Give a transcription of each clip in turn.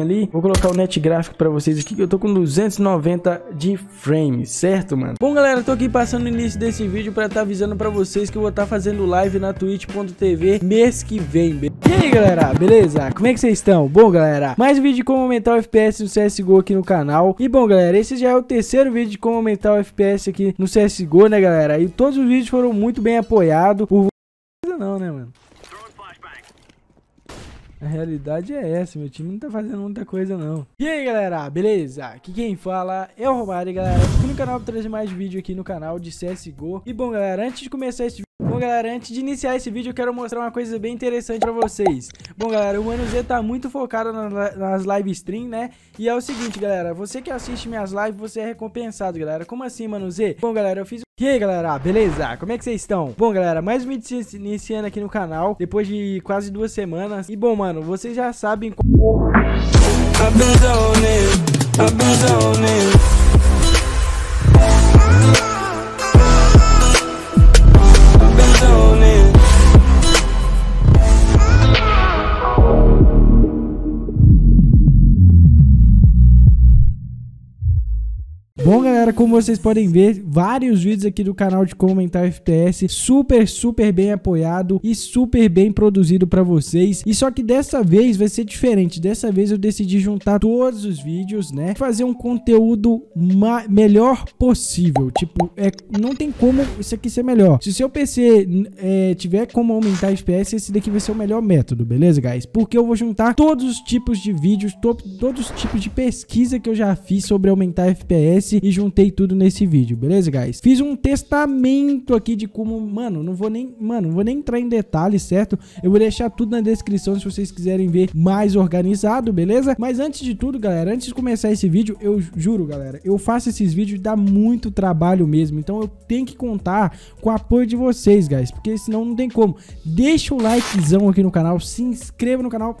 ali. Vou colocar o net gráfico pra vocês aqui, que eu tô com 290 de frames, certo, mano? Bom, galera, tô aqui passando o início desse vídeo pra tá avisando pra vocês que eu vou tá fazendo live na twitch.tv mês que vem, beleza? E aí, galera, beleza? Como é que vocês estão? Bom, galera, mais um vídeo de como aumentar o FPS no CSGO aqui no canal. E, bom, galera, esse já é o terceiro vídeo de como aumentar o FPS aqui no CSGO, né, galera? E todos os vídeos foram muito bem apoiados por... Não, né, mano? A realidade é essa, meu time não tá fazendo muita coisa não. E aí galera, beleza? Aqui quem fala é o Romário, galera. Aqui no canal pra trazer mais vídeo aqui no canal de CSGO. E bom galera, antes de começar esse vídeo, Bom galera, antes de iniciar esse vídeo eu quero mostrar uma coisa bem interessante pra vocês Bom galera, o Mano Z tá muito focado na, nas live stream, né? E é o seguinte galera, você que assiste minhas lives, você é recompensado galera Como assim Mano Z? Bom galera, eu fiz... E aí galera, beleza? Como é que vocês estão? Bom galera, mais um vídeo iniciando aqui no canal Depois de quase duas semanas E bom mano, vocês já sabem... I've been zoning, I've been zoning. como vocês podem ver, vários vídeos aqui do canal de comentar FPS, super, super bem apoiado e super bem produzido para vocês. E só que dessa vez vai ser diferente. Dessa vez eu decidi juntar todos os vídeos, né? Fazer um conteúdo melhor possível. Tipo, é, não tem como isso aqui ser melhor. Se o seu PC é, tiver como aumentar FPS, esse daqui vai ser o melhor método, beleza, guys? Porque eu vou juntar todos os tipos de vídeos, to todos os tipos de pesquisa que eu já fiz sobre aumentar FPS e juntei tudo nesse vídeo, beleza, guys? Fiz um testamento aqui de como, mano, não vou nem, mano, não vou nem entrar em detalhes, certo? Eu vou deixar tudo na descrição se vocês quiserem ver mais organizado, beleza? Mas antes de tudo, galera, antes de começar esse vídeo, eu juro, galera, eu faço esses vídeos dá muito trabalho mesmo, então eu tenho que contar com o apoio de vocês, guys, porque senão não tem como. Deixa o likezão aqui no canal, se inscreva no canal,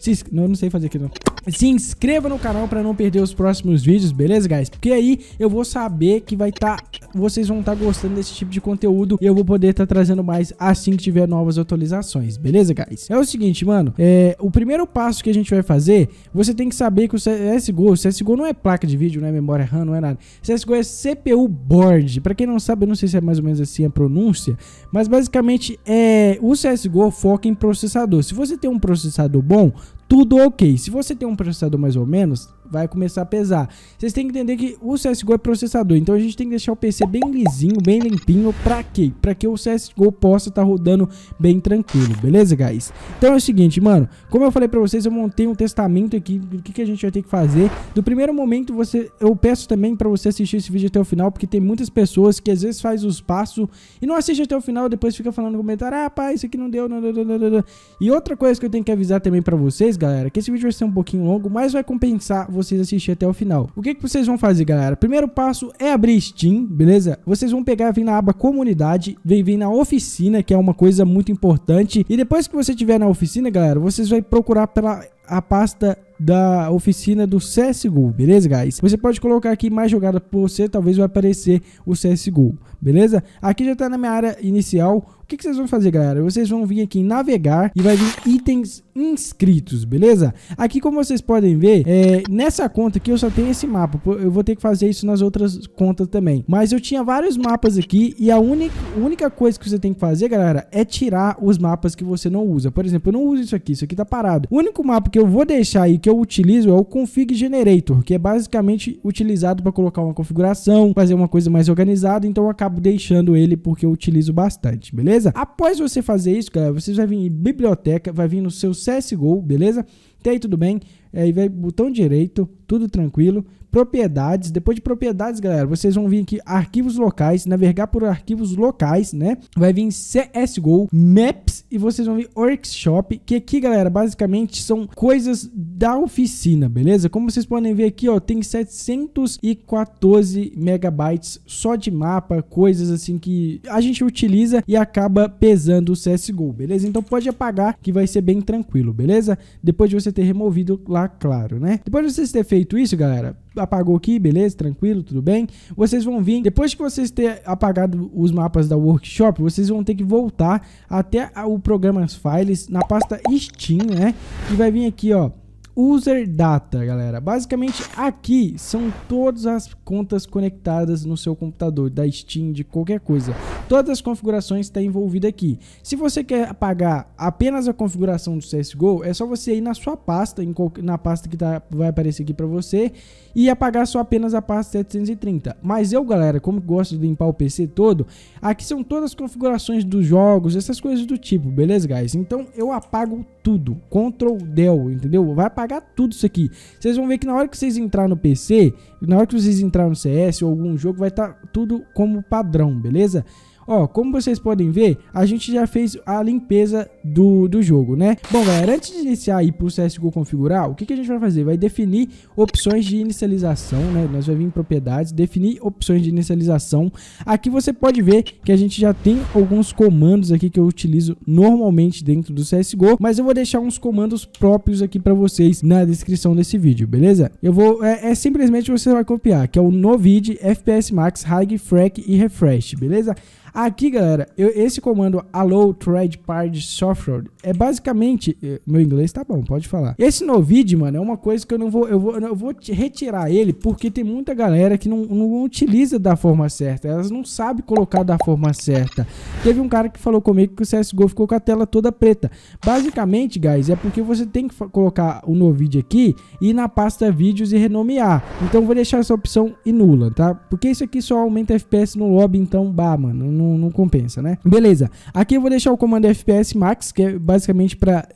se não, não sei fazer aqui não. Se inscreva no canal para não perder os próximos vídeos, beleza, guys? Porque aí eu vou saber que vai estar, tá, vocês vão estar tá gostando desse tipo de conteúdo e eu vou poder estar tá trazendo mais assim que tiver novas atualizações, beleza, guys? É o seguinte, mano, é, o primeiro passo que a gente vai fazer, você tem que saber que o CSGO, o CSGO não é placa de vídeo, não é memória RAM, não é nada. CSGO é CPU board. Para quem não sabe, eu não sei se é mais ou menos assim a pronúncia, mas basicamente é o CSGO foca em processador. Se você tem um processador bom, tudo ok. Se você tem um processador mais ou menos, vai começar a pesar. Vocês têm que entender que o CSGO é processador, então a gente tem que deixar o PC bem lisinho, bem limpinho, pra quê? Pra que o CSGO possa estar tá rodando bem tranquilo, beleza, guys? Então é o seguinte, mano, como eu falei pra vocês, eu montei um testamento aqui do que, que a gente vai ter que fazer. Do primeiro momento, você, eu peço também pra você assistir esse vídeo até o final, porque tem muitas pessoas que às vezes faz os passos e não assiste até o final, depois fica falando no comentário, ah, pá, isso aqui não deu, não, não, não, não, E outra coisa que eu tenho que avisar também pra vocês, galera, que esse vídeo vai ser um pouquinho longo, mas vai compensar você vocês assistirem até o final. O que, que vocês vão fazer, galera? Primeiro passo é abrir Steam, beleza? Vocês vão pegar, vem na aba comunidade, vem, vem na oficina, que é uma coisa muito importante. E depois que você tiver na oficina, galera, vocês vão procurar pela a pasta da oficina do CSGO, beleza, guys? Você pode colocar aqui mais jogada por você, talvez vai aparecer o CSGO, beleza? Aqui já tá na minha área inicial, que, que vocês vão fazer, galera? Vocês vão vir aqui em navegar e vai vir itens inscritos, beleza? Aqui, como vocês podem ver, é, nessa conta aqui eu só tenho esse mapa. Eu vou ter que fazer isso nas outras contas também. Mas eu tinha vários mapas aqui e a única, única coisa que você tem que fazer, galera, é tirar os mapas que você não usa. Por exemplo, eu não uso isso aqui, isso aqui tá parado. O único mapa que eu vou deixar aí, que eu utilizo, é o Config Generator, que é basicamente utilizado para colocar uma configuração, fazer uma coisa mais organizada, então eu acabo deixando ele porque eu utilizo bastante, beleza? beleza? Após você fazer isso, galera, você vai vir em biblioteca, vai vir no seu CSGO, beleza? Até aí tudo bem. Aí é, vai botão direito, tudo tranquilo propriedades. Depois de propriedades, galera, vocês vão vir aqui arquivos locais, navegar por arquivos locais, né? Vai vir CSGO, Maps e vocês vão vir Workshop, que aqui, galera, basicamente são coisas da oficina, beleza? Como vocês podem ver aqui, ó, tem 714 megabytes só de mapa, coisas assim que a gente utiliza e acaba pesando o CSGO, beleza? Então pode apagar que vai ser bem tranquilo, beleza? Depois de você ter removido lá, claro, né? Depois de você ter feito isso, galera, apagou aqui, beleza, tranquilo, tudo bem. Vocês vão vir, depois que vocês ter apagado os mapas da workshop, vocês vão ter que voltar até o programas files na pasta Steam, né? E vai vir aqui, ó, User Data, galera. Basicamente, aqui são todas as contas conectadas no seu computador, da Steam, de qualquer coisa. Todas as configurações estão tá envolvidas aqui. Se você quer apagar apenas a configuração do CSGO, é só você ir na sua pasta, em na pasta que tá, vai aparecer aqui para você, e apagar só apenas a pasta 730. Mas eu, galera, como gosto de limpar o PC todo, aqui são todas as configurações dos jogos, essas coisas do tipo, beleza, guys? Então, eu apago tudo. Ctrl Del, entendeu? Vai apagar apagar tudo isso aqui. Vocês vão ver que na hora que vocês entrar no PC, na hora que vocês entrar no CS ou algum jogo, vai estar tá tudo como padrão, beleza? Ó, como vocês podem ver, a gente já fez a limpeza do, do jogo, né? Bom, galera, antes de iniciar aí pro CSGO configurar, o que, que a gente vai fazer? Vai definir opções de inicialização, né? Nós vai vir em propriedades, definir opções de inicialização. Aqui você pode ver que a gente já tem alguns comandos aqui que eu utilizo normalmente dentro do CSGO, mas eu vou deixar uns comandos próprios aqui para vocês na descrição desse vídeo, beleza? Eu vou, é, é simplesmente você vai copiar, que é o novid, fps max, high, frac e refresh, beleza? Aqui, galera, eu, esse comando allow thread part software é basicamente... Eh, meu inglês tá bom, pode falar. Esse vídeo, mano, é uma coisa que eu não vou... Eu vou, eu vou retirar ele porque tem muita galera que não, não utiliza da forma certa. Elas não sabem colocar da forma certa. Teve um cara que falou comigo que o CSGO ficou com a tela toda preta. Basicamente, guys, é porque você tem que colocar o vídeo aqui e na pasta vídeos e renomear. Então vou deixar essa opção nula, tá? Porque isso aqui só aumenta FPS no lobby, então bah, mano, não, não compensa, né? Beleza. Aqui eu vou deixar o comando FPS Max, que é basicamente para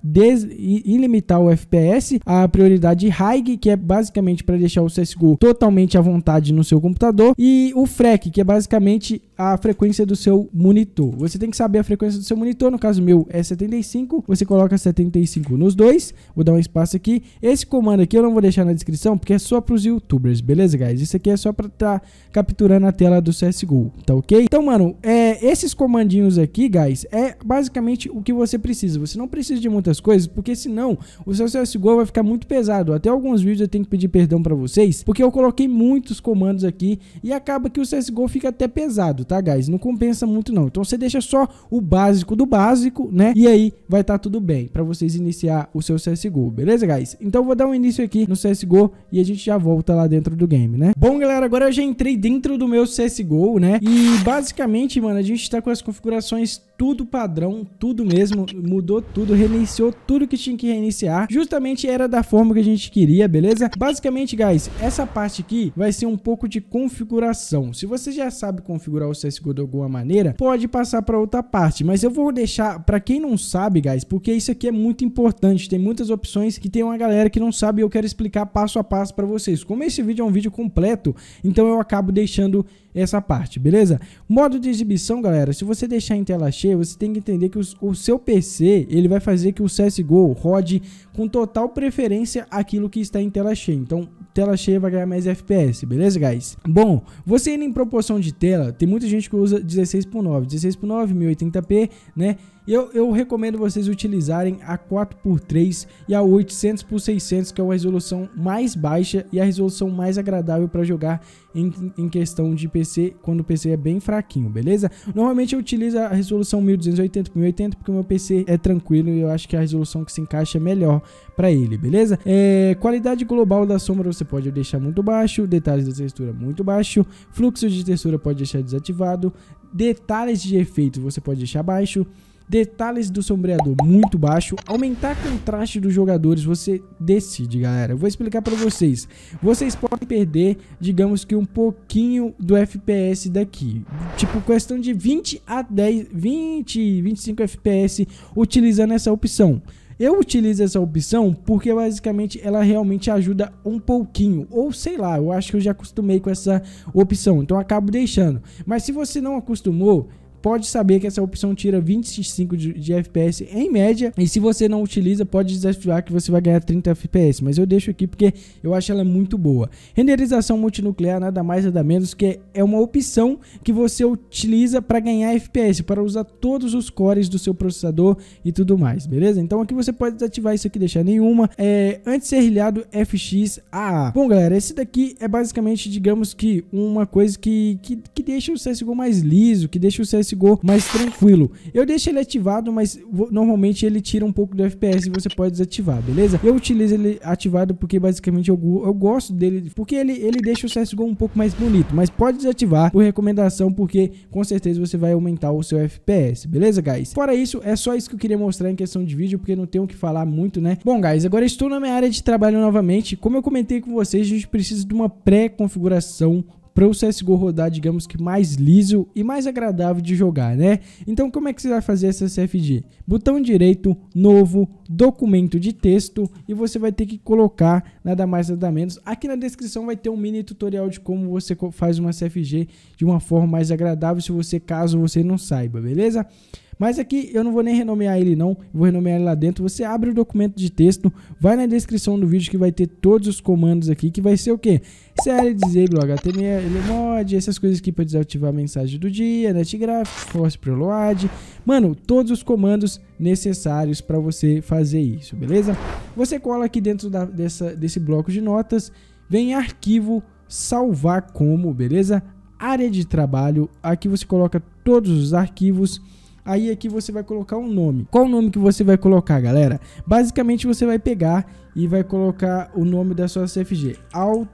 ilimitar o FPS. A prioridade High, que é basicamente para deixar o CSGO totalmente à vontade no seu computador. E o FREC, que é basicamente a frequência do seu monitor. Você tem que saber a frequência do seu monitor, no caso meu é 75, você coloca 75 nos dois, vou dar um espaço aqui. Esse comando aqui eu não vou deixar na descrição, porque é só para os youtubers, beleza, guys? Isso aqui é só para estar tá capturando a tela do CSGO, tá ok? Então, mano, é, esses comandinhos aqui, guys, é basicamente o que você precisa. Você não precisa de muitas coisas, porque senão o seu CSGO vai ficar muito pesado. Até alguns vídeos eu tenho que pedir perdão para vocês, porque eu coloquei muitos comandos aqui e acaba que o CSGO fica até pesado, tá, guys? Não compensa muito, não. Então você deixa só o básico do básico, né? E aí vai estar tá tudo bem para vocês iniciar o seu CSGO, beleza, guys? Então vou dar um início aqui no CSGO e a gente já volta lá dentro do game, né? Bom, galera, agora eu já entrei dentro do meu CSGO, né? E basicamente, mano, a gente tá com as configurações tudo padrão, tudo mesmo, mudou tudo, reiniciou tudo que tinha que reiniciar. Justamente era da forma que a gente queria, beleza? Basicamente, guys, essa parte aqui vai ser um pouco de configuração. Se você já sabe configurar o o CSGO de alguma maneira, pode passar para outra parte. Mas eu vou deixar, para quem não sabe, guys, porque isso aqui é muito importante. Tem muitas opções que tem uma galera que não sabe e eu quero explicar passo a passo para vocês. Como esse vídeo é um vídeo completo, então eu acabo deixando essa parte, beleza? Modo de exibição, galera, se você deixar em tela cheia, você tem que entender que os, o seu PC, ele vai fazer que o CSGO rode com total preferência aquilo que está em tela cheia. Então, tela cheia vai ganhar mais FPS, beleza, guys? Bom, você indo em proporção de tela, tem muita gente que usa 16 por 9, 16 por 9, 1080p, né? Eu, eu recomendo vocês utilizarem a 4x3 e a 800x600, que é a resolução mais baixa e a resolução mais agradável para jogar em, em questão de PC, quando o PC é bem fraquinho, beleza? Normalmente eu utilizo a resolução 1280x1080, porque o meu PC é tranquilo e eu acho que é a resolução que se encaixa é melhor para ele, beleza? É, qualidade global da sombra você pode deixar muito baixo, detalhes da textura muito baixo, fluxo de textura pode deixar desativado, detalhes de efeitos você pode deixar baixo, Detalhes do sombreador muito baixo. Aumentar contraste dos jogadores, você decide, galera. Eu vou explicar para vocês. Vocês podem perder, digamos que um pouquinho do FPS daqui. Tipo, questão de 20 a 10, 20, 25 FPS utilizando essa opção. Eu utilizo essa opção porque basicamente ela realmente ajuda um pouquinho, ou sei lá, eu acho que eu já acostumei com essa opção, então acabo deixando. Mas se você não acostumou, pode saber que essa opção tira 25 de, de, FPS em média. E se você não utiliza, pode desafiar que você vai ganhar 30 FPS. Mas eu deixo aqui porque eu acho ela muito boa. Renderização multinuclear, nada mais nada menos que é uma opção que você utiliza para ganhar FPS, para usar todos os cores do seu processador e tudo mais, beleza? Então aqui você pode desativar isso aqui, deixar nenhuma. É, anti-serrilhado FXAA. Bom, galera, esse daqui é basicamente, digamos que, uma coisa que, que, que deixa o CSGO mais liso, que deixa o CSGO mais tranquilo. Eu deixo ele ativado, mas normalmente ele tira um pouco do FPS e você pode desativar, beleza? Eu utilizo ele ativado porque basicamente eu, eu gosto dele, porque ele, ele deixa o CSGO um pouco mais bonito, mas pode desativar por recomendação, porque com certeza você vai aumentar o seu FPS, beleza, guys? Fora isso, é só isso que eu queria mostrar em questão de vídeo, porque não tenho o que falar muito, né? Bom, guys, agora estou na minha área de trabalho novamente. Como eu comentei com vocês, a gente precisa de uma pré-configuração para o CSGO rodar, digamos que mais liso e mais agradável de jogar, né? Então como é que você vai fazer essa CFG? Botão direito, novo, documento de texto e você vai ter que colocar nada mais nada menos. Aqui na descrição vai ter um mini tutorial de como você faz uma CFG de uma forma mais agradável, se você caso você não saiba, beleza? Mas aqui eu não vou nem renomear ele não, vou renomear ele lá dentro. Você abre o documento de texto, vai na descrição do vídeo que vai ter todos os comandos aqui, que vai ser o quê? CL disable, HTML, mod, essas coisas aqui para desativar a mensagem do dia, netgraphics, force preload. Mano, todos os comandos necessários para você fazer isso, beleza? Você cola aqui dentro da, dessa, desse bloco de notas, vem arquivo, salvar como, beleza? Área de trabalho, aqui você coloca todos os arquivos, Aí aqui é você vai colocar um nome. Qual o nome que você vai colocar, galera? Basicamente você vai pegar e vai colocar o nome da sua CFG.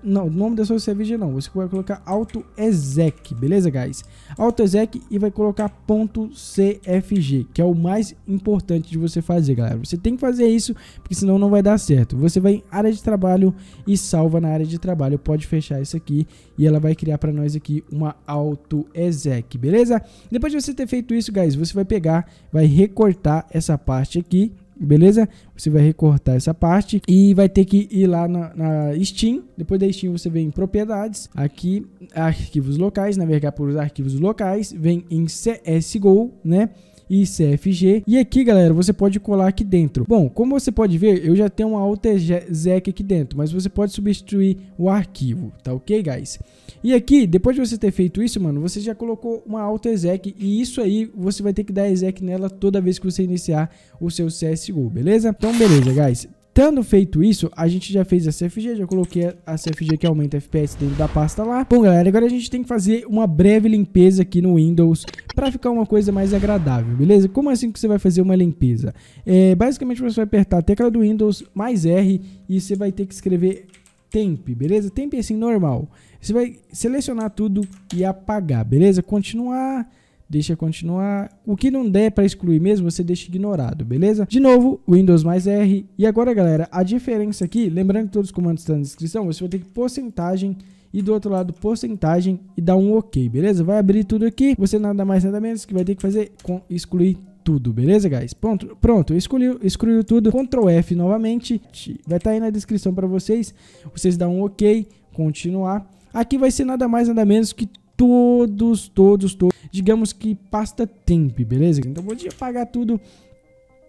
não, o nome da sua CFG não. Você vai colocar AutoExec, beleza, guys? AutoExec e vai colocar ponto .cfg, que é o mais importante de você fazer, galera. Você tem que fazer isso, porque senão não vai dar certo. Você vai em área de trabalho e salva na área de trabalho. Pode fechar isso aqui e ela vai criar para nós aqui uma AutoExec, beleza? Depois de você ter feito isso, guys, você vai pegar, vai recortar essa parte aqui beleza? Você vai recortar essa parte e vai ter que ir lá na, na Steam. Depois da Steam você vem em propriedades, aqui arquivos locais, navegar por os arquivos locais, vem em CSGO, né? e CFG. E aqui, galera, você pode colar aqui dentro. Bom, como você pode ver, eu já tenho uma AltZec aqui dentro, mas você pode substituir o arquivo, tá ok, guys? E aqui, depois de você ter feito isso, mano, você já colocou uma AltExec e isso aí você vai ter que dar exec nela toda vez que você iniciar o seu CSGO, beleza? Então, beleza, guys. Tendo feito isso, a gente já fez a CFG, já coloquei a CFG que aumenta FPS dentro da pasta lá. Bom, galera, agora a gente tem que fazer uma breve limpeza aqui no Windows para ficar uma coisa mais agradável, beleza? Como é assim que você vai fazer uma limpeza? É, basicamente, você vai apertar a tecla do Windows mais R e você vai ter que escrever temp, beleza? Temp é assim, normal. Você vai selecionar tudo e apagar, beleza? Continuar deixa continuar. O que não der para excluir mesmo, você deixa ignorado, beleza? De novo, Windows mais R. E agora, galera, a diferença aqui, lembrando que todos os comandos estão na descrição, você vai ter que porcentagem e do outro lado porcentagem e dar um OK, beleza? Vai abrir tudo aqui, você nada mais nada menos que vai ter que fazer com excluir tudo, beleza, guys? Pronto, pronto, excluiu, excluiu tudo, Ctrl F novamente, vai estar tá aí na descrição para vocês, vocês dão um OK, continuar. Aqui vai ser nada mais nada menos que todos, todos, todos. Digamos que pasta temp, beleza? Então vou apagar tudo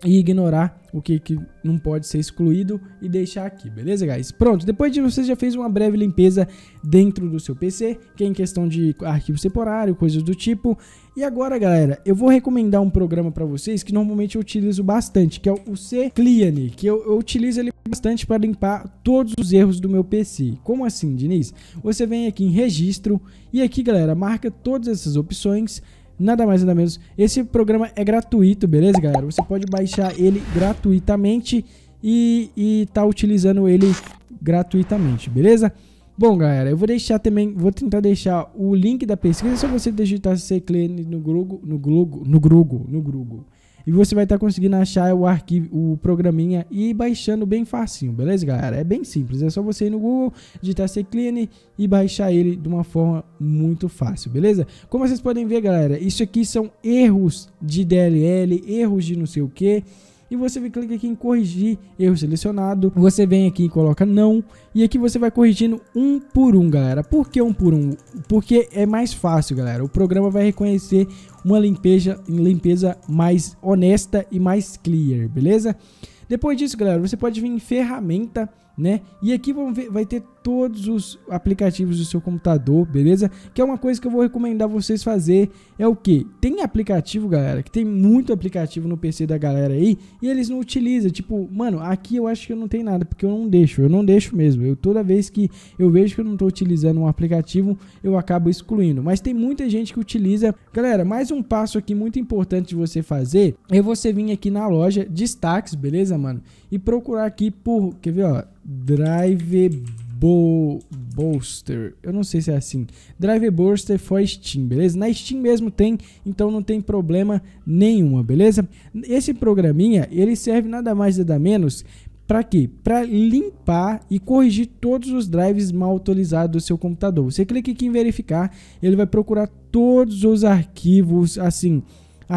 e ignorar o que, que não pode ser excluído e deixar aqui, beleza, guys? Pronto, depois de você já fez uma breve limpeza dentro do seu PC, que é em questão de arquivo temporário, coisas do tipo. E agora, galera, eu vou recomendar um programa para vocês que normalmente eu utilizo bastante, que é o CClean, que eu, eu utilizo ele bastante para limpar todos os erros do meu PC. Como assim, Diniz? Você vem aqui em registro e aqui, galera, marca todas essas opções nada mais nada menos. Esse programa é gratuito, beleza, galera? Você pode baixar ele gratuitamente e, e tá utilizando ele gratuitamente, beleza? Bom, galera, eu vou deixar também, vou tentar deixar o link da pesquisa, é só você digitar Seclene no Google, no Google, no Google, no Google. E você vai estar tá conseguindo achar o arquivo, o programinha e ir baixando bem facinho, beleza, galera? É bem simples, é só você ir no Google, digitar CClean e baixar ele de uma forma muito fácil, beleza? Como vocês podem ver, galera, isso aqui são erros de DLL, erros de não sei o que e você clica aqui em corrigir erro selecionado. Você vem aqui e coloca não. E aqui você vai corrigindo um por um, galera. Por que um por um? Porque é mais fácil, galera. O programa vai reconhecer uma limpeza, limpeza mais honesta e mais clear, beleza? Depois disso, galera, você pode vir em ferramenta né? E aqui vão ver, vai ter todos os aplicativos do seu computador, beleza? Que é uma coisa que eu vou recomendar vocês fazer é o que? Tem aplicativo, galera, que tem muito aplicativo no PC da galera aí e eles não utilizam. Tipo, mano, aqui eu acho que eu não tenho nada porque eu não deixo, eu não deixo mesmo. Eu toda vez que eu vejo que eu não estou utilizando um aplicativo, eu acabo excluindo. Mas tem muita gente que utiliza. Galera, mais um passo aqui muito importante de você fazer é você vir aqui na loja destaques, beleza, mano? E procurar aqui por, quer ver, ó? Drive Bo Bolster. Eu não sei se é assim. Drive Bolster for Steam, beleza? Na Steam mesmo tem, então não tem problema nenhuma, beleza? Esse programinha, ele serve nada mais nada menos para quê? Para limpar e corrigir todos os drives mal atualizados do seu computador. Você clica aqui em verificar, ele vai procurar todos os arquivos assim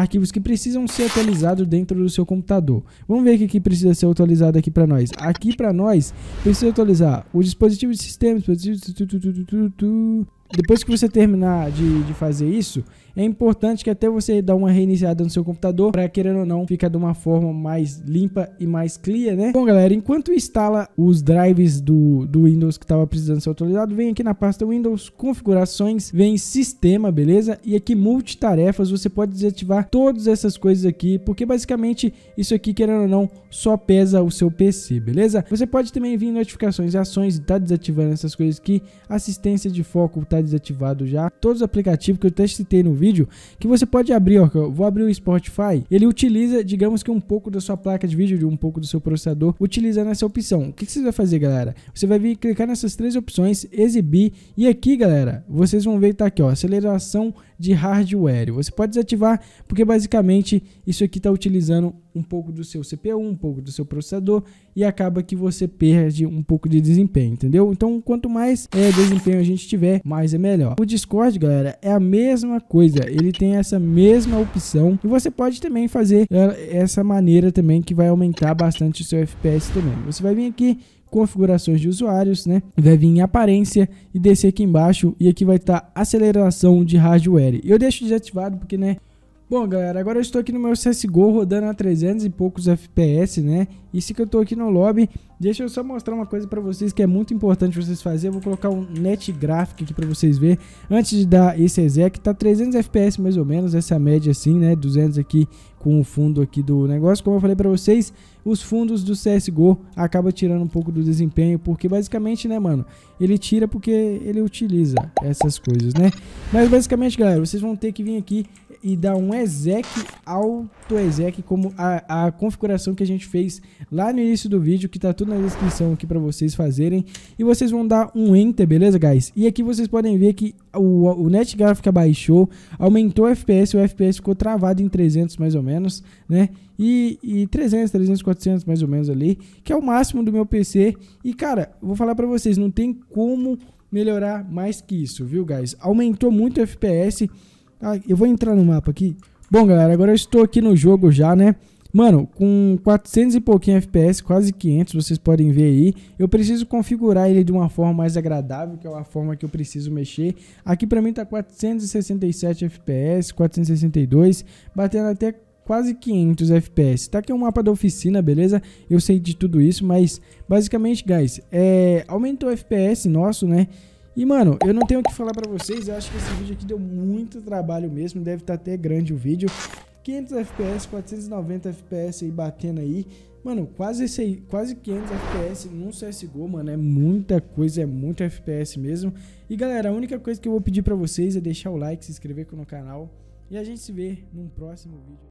arquivos que precisam ser atualizados dentro do seu computador. Vamos ver o que, que precisa ser atualizado aqui para nós. Aqui para nós, precisa atualizar o dispositivo de sistema, dispositivo depois que você terminar de, de fazer isso, é importante que até você dar uma reiniciada no seu computador para querendo ou não ficar de uma forma mais limpa e mais clear, né? Bom, galera, enquanto instala os drives do, do Windows que estava precisando ser atualizado, vem aqui na pasta Windows Configurações, vem Sistema, beleza? E aqui Multitarefas, você pode desativar todas essas coisas aqui, porque basicamente isso aqui, querendo ou não, só pesa o seu PC, beleza? Você pode também vir em Notificações e Ações, tá desativando essas coisas aqui, Assistência de Foco, tá está desativado já. Todos os aplicativos que eu até citei no vídeo, que você pode abrir, ó, vou abrir o Spotify, ele utiliza, digamos que um pouco da sua placa de vídeo, de um pouco do seu processador, utilizando essa opção. O que, que você vai fazer, galera? Você vai vir clicar nessas três opções, exibir, e aqui, galera, vocês vão ver que tá aqui, ó, aceleração de hardware. Você pode desativar, porque basicamente isso aqui está utilizando um pouco do seu CPU, um pouco do seu processador e acaba que você perde um pouco de desempenho, entendeu? Então, quanto mais é, desempenho a gente tiver, mais é melhor. O Discord, galera, é a mesma coisa. Ele tem essa mesma opção e você pode também fazer é, essa maneira também que vai aumentar bastante o seu FPS também. Você vai vir aqui configurações de usuários, né? Vai vir em aparência e descer aqui embaixo e aqui vai estar tá aceleração de hardware. Eu deixo desativado porque, né, Bom, galera, agora eu estou aqui no meu CSGO rodando a 300 e poucos FPS, né? E se que eu estou aqui no lobby, deixa eu só mostrar uma coisa para vocês que é muito importante vocês fazerem. Eu vou colocar um net gráfico aqui para vocês verem. Antes de dar esse exec, tá 300 FPS mais ou menos, essa média assim, né? 200 aqui com o fundo aqui do negócio. Como eu falei para vocês, os fundos do CSGO acaba tirando um pouco do desempenho, porque basicamente, né, mano, ele tira porque ele utiliza essas coisas, né? Mas basicamente, galera, vocês vão ter que vir aqui e dar um exec, auto-exec, como a, a configuração que a gente fez lá no início do vídeo, que tá tudo na descrição aqui para vocês fazerem. E vocês vão dar um enter, beleza, guys? E aqui vocês podem ver que o, o NetGraphics abaixou, aumentou o FPS, o FPS ficou travado em 300 mais ou menos, né? E, e 300, 300, 400 mais ou menos ali, que é o máximo do meu PC. E, cara, vou falar para vocês, não tem como melhorar mais que isso, viu, guys? Aumentou muito o FPS ah, eu vou entrar no mapa aqui. Bom, galera, agora eu estou aqui no jogo já, né? Mano, com 400 e pouquinho FPS, quase 500, vocês podem ver aí. Eu preciso configurar ele de uma forma mais agradável, que é uma forma que eu preciso mexer. Aqui pra mim tá 467 FPS, 462, batendo até quase 500 FPS. Tá aqui um mapa da oficina, beleza? Eu sei de tudo isso, mas basicamente, guys, é... aumentou o FPS nosso, né? E, mano, eu não tenho o que falar pra vocês. Eu acho que esse vídeo aqui deu muito trabalho mesmo. Deve estar tá até grande o vídeo. 500 FPS, 490 FPS aí batendo aí. Mano, quase, esse, quase 500 FPS num CSGO, mano, é muita coisa, é muito FPS mesmo. E galera, a única coisa que eu vou pedir pra vocês é deixar o like, se inscrever aqui no canal. E a gente se vê num próximo vídeo.